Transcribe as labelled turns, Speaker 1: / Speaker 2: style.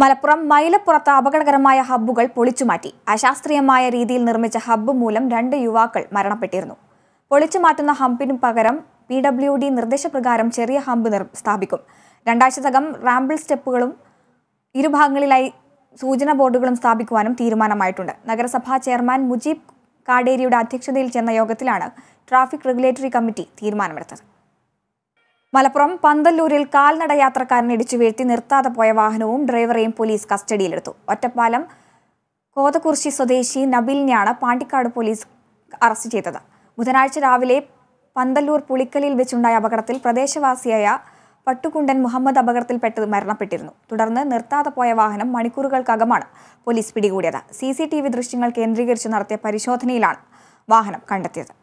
Speaker 1: മലപ്പുറം മൈലപ്പുറത്ത് അപകടകരമായ ഹബ്ബുകൾ പൊളിച്ചുമാറ്റി അശാസ്ത്രീയമായ രീതിയിൽ നിർമ്മിച്ച ഹബ്ബ് മൂലം രണ്ട് യുവാക്കൾ മരണപ്പെട്ടിരുന്നു പൊളിച്ചുമാറ്റുന്ന ഹമ്പിന് പകരം പി ഡബ്ല്യു ഡി നിർദ്ദേശപ്രകാരം ചെറിയ ഹമ്പ് നിർ സ്ഥാപിക്കും രണ്ടാഴ്ചത്തകം റാമ്പിൾ സ്റ്റെപ്പുകളും ഇരുഭാഗങ്ങളിലായി സൂചന ബോർഡുകളും സ്ഥാപിക്കുവാനും തീരുമാനമായിട്ടുണ്ട് നഗരസഭാ ചെയർമാൻ മുജീബ് കാടേരിയുടെ അധ്യക്ഷതയിൽ ചെന്ന യോഗത്തിലാണ് ട്രാഫിക് റെഗുലേറ്ററി കമ്മിറ്റി തീരുമാനമെടുത്തത് മലപ്പുറം പന്തല്ലൂരിൽ കാൽനട യാത്രക്കാരനെ ഇടിച്ചു വീഴ്ത്തി നിർത്താതെ പോയ വാഹനവും ഡ്രൈവറെയും പോലീസ് കസ്റ്റഡിയിലെടുത്തു ഒറ്റപ്പാലം കോതകുറിശി സ്വദേശി നബിലിനെയാണ് പാണ്ടിക്കാട് പോലീസ് അറസ്റ്റ് ചെയ്തത് ബുധനാഴ്ച രാവിലെ പന്തല്ലൂർ പുളിക്കലിൽ വെച്ചുണ്ടായ അപകടത്തിൽ പ്രദേശവാസിയായ പട്ടുകുണ്ടൻ മുഹമ്മദ് അപകടത്തിൽപ്പെട്ട് മരണപ്പെട്ടിരുന്നു തുടർന്ന് നിർത്താതെ പോയ വാഹനം മണിക്കൂറുകൾക്കകമാണ് പോലീസ് പിടികൂടിയത് സി ദൃശ്യങ്ങൾ കേന്ദ്രീകരിച്ച് നടത്തിയ പരിശോധനയിലാണ് വാഹനം കണ്ടെത്തിയത്